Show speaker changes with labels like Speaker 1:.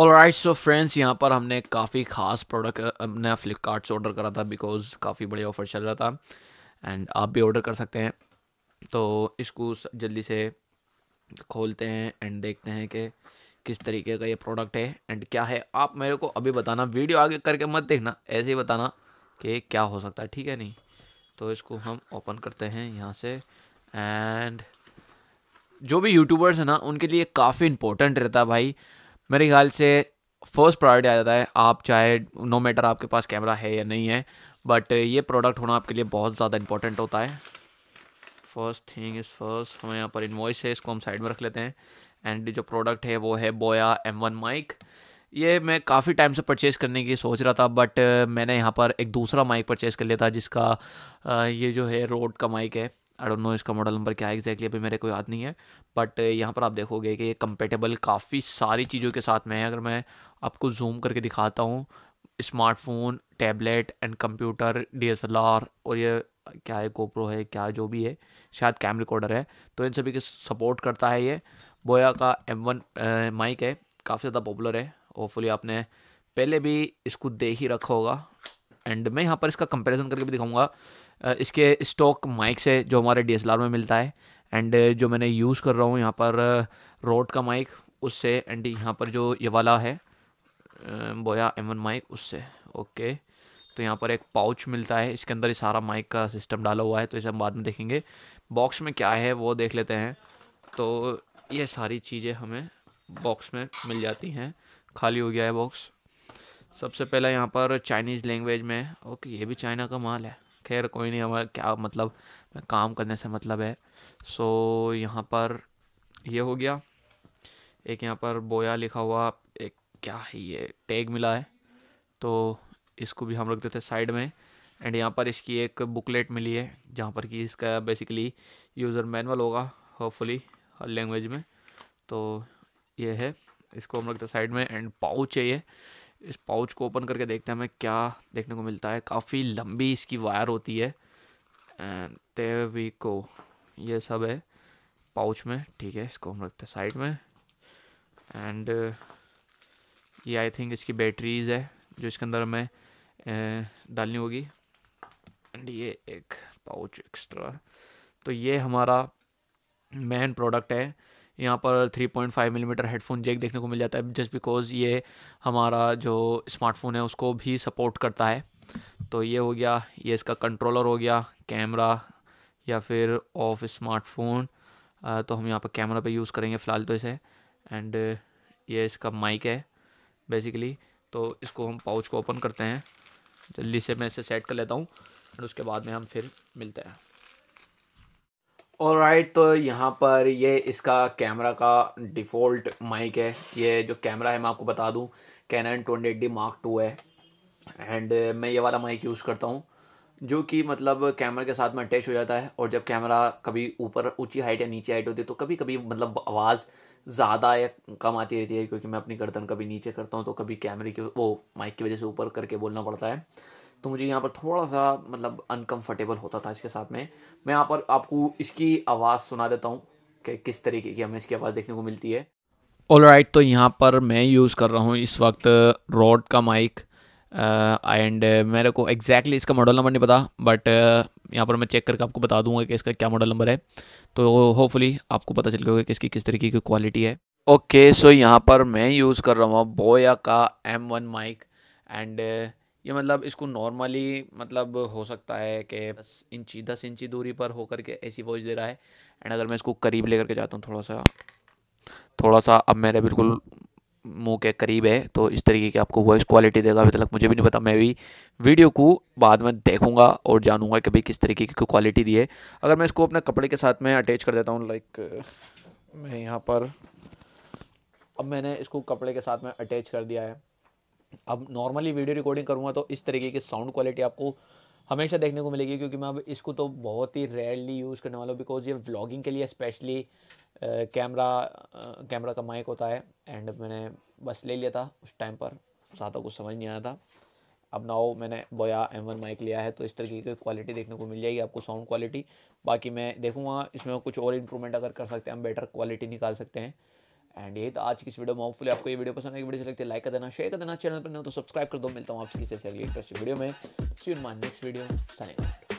Speaker 1: alright so friends यहाँ पर हमने काफ़ी ख़ास प्रोडक्ट अपने फ्लिपकार्ट से ऑर्डर करा था बिकॉज काफ़ी बड़े ऑफर चल रहा था एंड आप भी ऑर्डर कर सकते हैं तो इसको जल्दी से खोलते हैं एंड देखते हैं कि किस तरीके का ये प्रोडक्ट है एंड क्या है आप मेरे को अभी बताना वीडियो आगे करके मत देखना ऐसे ही बताना कि क्या हो सकता है ठीक है नहीं तो इसको हम ओपन करते हैं यहाँ से एंड जो भी यूट्यूबर्स हैं ना उनके लिए काफ़ी इंपॉर्टेंट रहता है भाई मेरे ख्याल से फर्स्ट प्रायोरिटी आ जाता है आप चाहे नो मैटर आपके पास कैमरा है या नहीं है बट ये प्रोडक्ट होना आपके लिए बहुत ज़्यादा इंपॉर्टेंट होता है फर्स्ट थिंग इज़ फर्स्ट हमें यहाँ पर इन्वॉइस है इसको हम साइड में रख लेते हैं एंड जो प्रोडक्ट है वो है बोया एम वन माइक ये मैं काफ़ी टाइम से परचेज़ करने की सोच रहा था बट मैंने यहाँ पर एक दूसरा माइक परचेज़ कर लिया था जिसका ये जो है रोड का माइक है आई डोंट नो इसका मॉडल नंबर क्या है एग्जैक्टली अभी मेरे को याद नहीं है बट यहाँ पर आप देखोगे कि ये कंपेटेबल काफ़ी सारी चीज़ों के साथ में है अगर मैं आपको जूम करके दिखाता हूँ smartphone tablet and computer D और ये क्या है कोप्रो है क्या जो भी है शायद कैम रिकॉर्डर है तो इन सभी के सपोर्ट करता है ये बोया का एम वन माइक है काफ़ी ज़्यादा पॉपुलर है होपफुली आपने पहले भी इसको दे ही रखा होगा एंड मैं यहाँ पर इसका कंपैरिजन करके भी दिखाऊंगा इसके स्टॉक माइक से जो हमारे डी में मिलता है एंड जो मैंने यूज़ कर रहा हूँ यहाँ पर रोड का माइक उससे एंड यहाँ पर जो ये वाला है बोया एम माइक उससे ओके तो यहाँ पर एक पाउच मिलता है इसके अंदर ही सारा माइक का सिस्टम डाला हुआ है तो इसे हम बाद में देखेंगे बॉक्स में क्या है वो देख लेते हैं तो ये सारी चीज़ें हमें बॉक्स में मिल जाती हैं खाली हो गया है बॉक्स सबसे पहला यहाँ पर चाइनीज़ लैंग्वेज में ओके ये भी चाइना का माल है खैर कोई नहीं हमारा क्या मतलब काम करने से मतलब है सो so, यहाँ पर ये हो गया एक यहाँ पर बोया लिखा हुआ एक क्या है ये टैग मिला है तो इसको भी हम रख देते साइड में एंड यहाँ पर इसकी एक बुकलेट मिली है जहाँ पर कि इसका बेसिकली यूज़र मैनुअल होगा होपफुली हर लैंग्वेज में तो ये है इसको हम रखते साइड में एंड पाउच चाहिए इस पाउच को ओपन करके देखते हैं हमें क्या देखने को मिलता है काफ़ी लंबी इसकी वायर होती है एंड वी को ये सब है पाउच में ठीक है इसको हम रखते हैं साइड में एंड uh, ये आई थिंक इसकी बैटरीज है जो इसके अंदर हमें uh, डालनी होगी एंड ये एक पाउच एक्स्ट्रा तो ये हमारा मेन प्रोडक्ट है यहाँ पर 3.5 मिलीमीटर हेडफोन जैक देखने को मिल जाता है जस्ट बिकॉज ये हमारा जो स्मार्टफोन है उसको भी सपोर्ट करता है तो ये हो गया ये इसका कंट्रोलर हो गया कैमरा या फिर ऑफ स्मार्टफोन तो हम यहाँ पर कैमरा पे यूज़ करेंगे फ़िलहाल तो इसे एंड ये इसका माइक है बेसिकली तो इसको हम पाउच को ओपन करते हैं जल्दी से मैं इसे सेट कर लेता हूँ एंड उसके बाद में हम फिर मिलते हैं और राइट तो यहाँ पर ये इसका कैमरा का डिफ़ॉल्ट माइक है ये जो कैमरा है मैं आपको बता दूँ Canon twenty eight D mark two है एंड uh, मैं ये वाला माइक यूज़ करता हूँ जो कि मतलब कैमरा के साथ में अटैच हो जाता है और जब कैमरा कभी ऊपर ऊंची हाइट या नीचे हाइट होती है तो कभी कभी मतलब आवाज़ ज़्यादा या कम आती रहती है क्योंकि मैं अपनी गर्दन कभी नीचे करता हूँ तो कभी कैमरे की वो माइक की वजह से ऊपर करके बोलना पड़ता है तो मुझे यहाँ पर थोड़ा सा मतलब अनकंफर्टेबल होता था इसके साथ में मैं यहाँ पर आपको इसकी आवाज़ सुना देता हूँ कि किस तरीके की हमें इसकी आवाज़ देखने को मिलती है ऑल राइट right, तो यहाँ पर मैं यूज़ कर रहा हूँ इस वक्त रोड का माइक एंड uh, uh, मेरे को एग्जैक्टली exactly इसका मॉडल नंबर नहीं पता बट uh, यहाँ पर मैं चेक करके आपको बता दूंगा कि इसका क्या मॉडल नंबर है तो होपफुली आपको पता चल गया कि इसकी किस तरीके की क्वालिटी है ओके okay, सो so यहाँ पर मैं यूज़ कर रहा हूँ बोया का एम वन माइक एंड ये मतलब इसको नॉर्मली मतलब हो सकता है कि दस इंची दस इंची दूरी पर होकर के ऐसी वॉच दे रहा है एंड अगर मैं इसको करीब लेकर के जाता हूँ थोड़ा सा थोड़ा सा अब मेरे बिल्कुल मुंह के करीब है तो इस तरीके की आपको वॉइस क्वालिटी देगा अभी तक मुझे भी नहीं पता मैं भी वीडियो को बाद में देखूंगा और जानूंगा कि भाई किस तरीके की क्वालिटी दी है अगर मैं इसको अपने कपड़े के साथ में अटैच कर देता हूँ लाइक मैं यहाँ पर अब मैंने इसको कपड़े के साथ में अटैच कर दिया है अब नॉर्मली वीडियो रिकॉर्डिंग करूँगा तो इस तरीके की साउंड क्वालिटी आपको हमेशा देखने को मिलेगी क्योंकि मैं अब इसको तो बहुत ही रेयरली यूज़ करने वाला हूँ बिकॉज ये व्लॉगिंग के लिए स्पेशली कैमरा कैमरा का माइक होता है एंड मैंने बस ले लिया था उस टाइम पर ज़्यादा कुछ समझ नहीं आया था अब नाओ मैंने बोया एम वन माइक लिया है तो इस तरीके की क्वालिटी देखने को मिल जाएगी आपको साउंड क्वालिटी बाकी मैं देखूँगा इसमें कुछ और इम्प्रूवमेंट अगर कर सकते हैं हम बेटर क्वालिटी निकाल सकते हैं एंड यही था आज की इस वीडियो में होपफुली आपको ये वीडियो पसंद आई वीडियो लगती है लाइक कर देना शेयर कर देना चैनल पर नहीं हो तो सब्सक्राइब कर दो मिलता हूँ आपसे किसी अगली इंटरेस्टिंग वीडियो में see in my next video sign